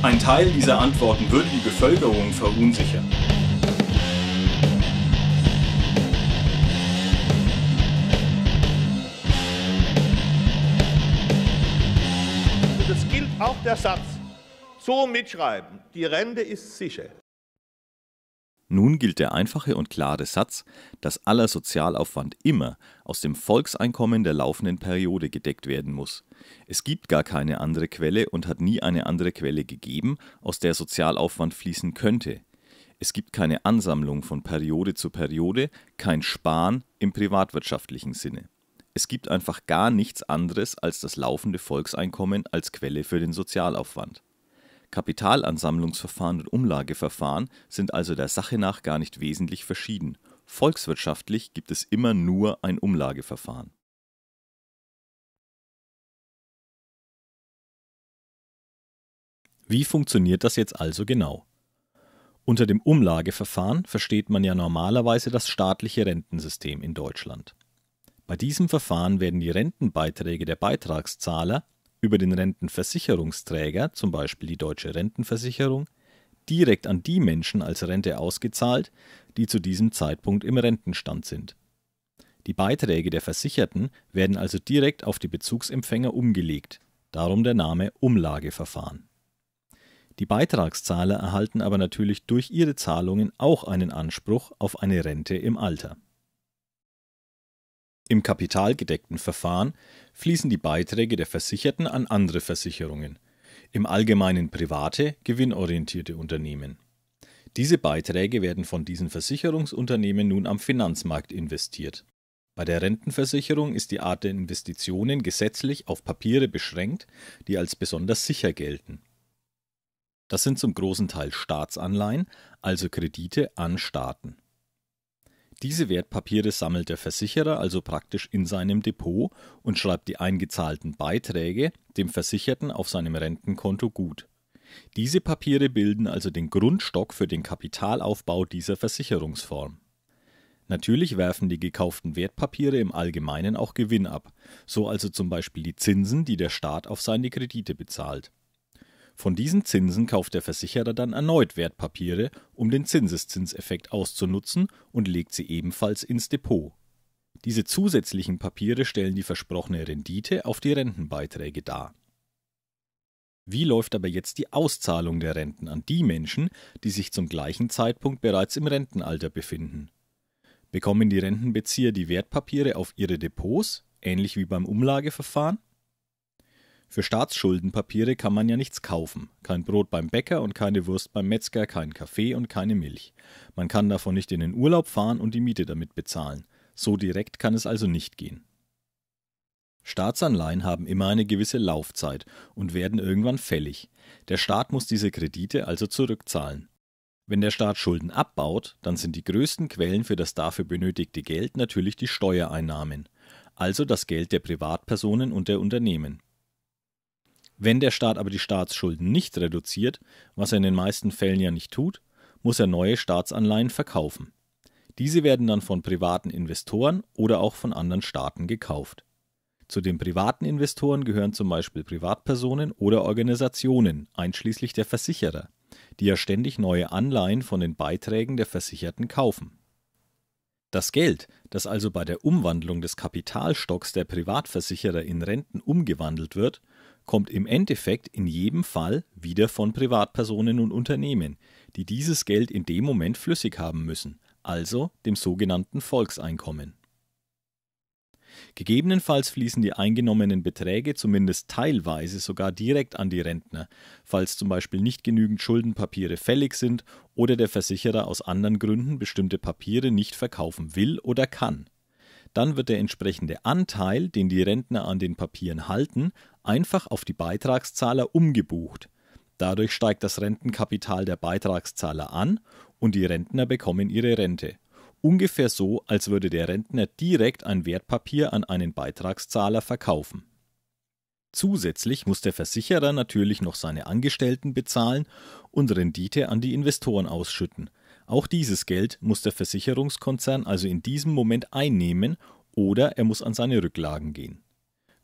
Ein Teil dieser Antworten würde die Bevölkerung verunsichern. Also das gilt auch der Satz. So mitschreiben, die Rente ist sicher. Nun gilt der einfache und klare Satz, dass aller Sozialaufwand immer aus dem Volkseinkommen der laufenden Periode gedeckt werden muss. Es gibt gar keine andere Quelle und hat nie eine andere Quelle gegeben, aus der Sozialaufwand fließen könnte. Es gibt keine Ansammlung von Periode zu Periode, kein Sparen im privatwirtschaftlichen Sinne. Es gibt einfach gar nichts anderes als das laufende Volkseinkommen als Quelle für den Sozialaufwand. Kapitalansammlungsverfahren und Umlageverfahren sind also der Sache nach gar nicht wesentlich verschieden, volkswirtschaftlich gibt es immer nur ein Umlageverfahren Wie funktioniert das jetzt also genau? Unter dem Umlageverfahren versteht man ja normalerweise das staatliche Rentensystem in Deutschland. Bei diesem Verfahren werden die Rentenbeiträge der Beitragszahler über den Rentenversicherungsträger, zum Beispiel die Deutsche Rentenversicherung, direkt an die Menschen als Rente ausgezahlt, die zu diesem Zeitpunkt im Rentenstand sind. Die Beiträge der Versicherten werden also direkt auf die Bezugsempfänger umgelegt, darum der Name Umlageverfahren. Die Beitragszahler erhalten aber natürlich durch ihre Zahlungen auch einen Anspruch auf eine Rente im Alter. Im kapitalgedeckten Verfahren fließen die Beiträge der Versicherten an andere Versicherungen, im Allgemeinen private, gewinnorientierte Unternehmen. Diese Beiträge werden von diesen Versicherungsunternehmen nun am Finanzmarkt investiert. Bei der Rentenversicherung ist die Art der Investitionen gesetzlich auf Papiere beschränkt, die als besonders sicher gelten. Das sind zum großen Teil Staatsanleihen, also Kredite an Staaten. Diese Wertpapiere sammelt der Versicherer also praktisch in seinem Depot und schreibt die eingezahlten Beiträge dem Versicherten auf seinem Rentenkonto gut. Diese Papiere bilden also den Grundstock für den Kapitalaufbau dieser Versicherungsform. Natürlich werfen die gekauften Wertpapiere im Allgemeinen auch Gewinn ab, so also zum Beispiel die Zinsen, die der Staat auf seine Kredite bezahlt von diesen Zinsen kauft der Versicherer dann erneut Wertpapiere, um den Zinseszinseffekt auszunutzen und legt sie ebenfalls ins Depot. Diese zusätzlichen Papiere stellen die versprochene Rendite auf die Rentenbeiträge dar. Wie läuft aber jetzt die Auszahlung der Renten an die Menschen, die sich zum gleichen Zeitpunkt bereits im Rentenalter befinden? Bekommen die Rentenbezieher die Wertpapiere auf ihre Depots, ähnlich wie beim Umlageverfahren? Für Staatsschuldenpapiere kann man ja nichts kaufen. Kein Brot beim Bäcker und keine Wurst beim Metzger, kein Kaffee und keine Milch. Man kann davon nicht in den Urlaub fahren und die Miete damit bezahlen. So direkt kann es also nicht gehen. Staatsanleihen haben immer eine gewisse Laufzeit und werden irgendwann fällig. Der Staat muss diese Kredite also zurückzahlen. Wenn der Staat Schulden abbaut, dann sind die größten Quellen für das dafür benötigte Geld natürlich die Steuereinnahmen, also das Geld der Privatpersonen und der Unternehmen. Wenn der Staat aber die Staatsschulden nicht reduziert, was er in den meisten Fällen ja nicht tut, muss er neue Staatsanleihen verkaufen. Diese werden dann von privaten Investoren oder auch von anderen Staaten gekauft. Zu den privaten Investoren gehören zum Beispiel Privatpersonen oder Organisationen, einschließlich der Versicherer, die ja ständig neue Anleihen von den Beiträgen der Versicherten kaufen. Das Geld, das also bei der Umwandlung des Kapitalstocks der Privatversicherer in Renten umgewandelt wird, kommt im Endeffekt in jedem Fall wieder von Privatpersonen und Unternehmen, die dieses Geld in dem Moment flüssig haben müssen, also dem sogenannten Volkseinkommen. Gegebenenfalls fließen die eingenommenen Beträge zumindest teilweise sogar direkt an die Rentner, falls zum Beispiel nicht genügend Schuldenpapiere fällig sind oder der Versicherer aus anderen Gründen bestimmte Papiere nicht verkaufen will oder kann. Dann wird der entsprechende Anteil, den die Rentner an den Papieren halten, einfach auf die Beitragszahler umgebucht. Dadurch steigt das Rentenkapital der Beitragszahler an und die Rentner bekommen ihre Rente. Ungefähr so, als würde der Rentner direkt ein Wertpapier an einen Beitragszahler verkaufen. Zusätzlich muss der Versicherer natürlich noch seine Angestellten bezahlen und Rendite an die Investoren ausschütten. Auch dieses Geld muss der Versicherungskonzern also in diesem Moment einnehmen oder er muss an seine Rücklagen gehen.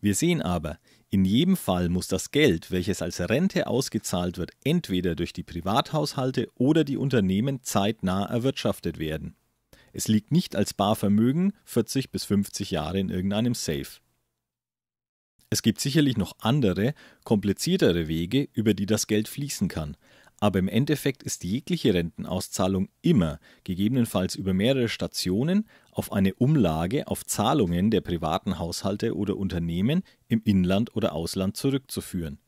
Wir sehen aber, in jedem Fall muss das Geld, welches als Rente ausgezahlt wird, entweder durch die Privathaushalte oder die Unternehmen zeitnah erwirtschaftet werden. Es liegt nicht als Barvermögen 40 bis 50 Jahre in irgendeinem Safe. Es gibt sicherlich noch andere, kompliziertere Wege, über die das Geld fließen kann, aber im Endeffekt ist jegliche Rentenauszahlung immer, gegebenenfalls über mehrere Stationen, auf eine Umlage auf Zahlungen der privaten Haushalte oder Unternehmen im Inland oder Ausland zurückzuführen.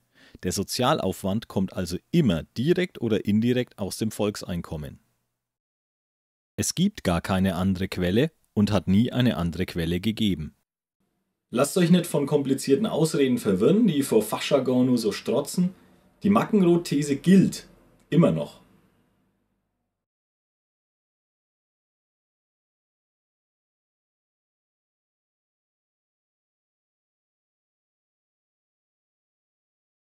Der Sozialaufwand kommt also immer direkt oder indirekt aus dem Volkseinkommen. Es gibt gar keine andere Quelle und hat nie eine andere Quelle gegeben. Lasst euch nicht von komplizierten Ausreden verwirren, die vor Fachjargon nur so strotzen. Die Mackenroth-These gilt, immer noch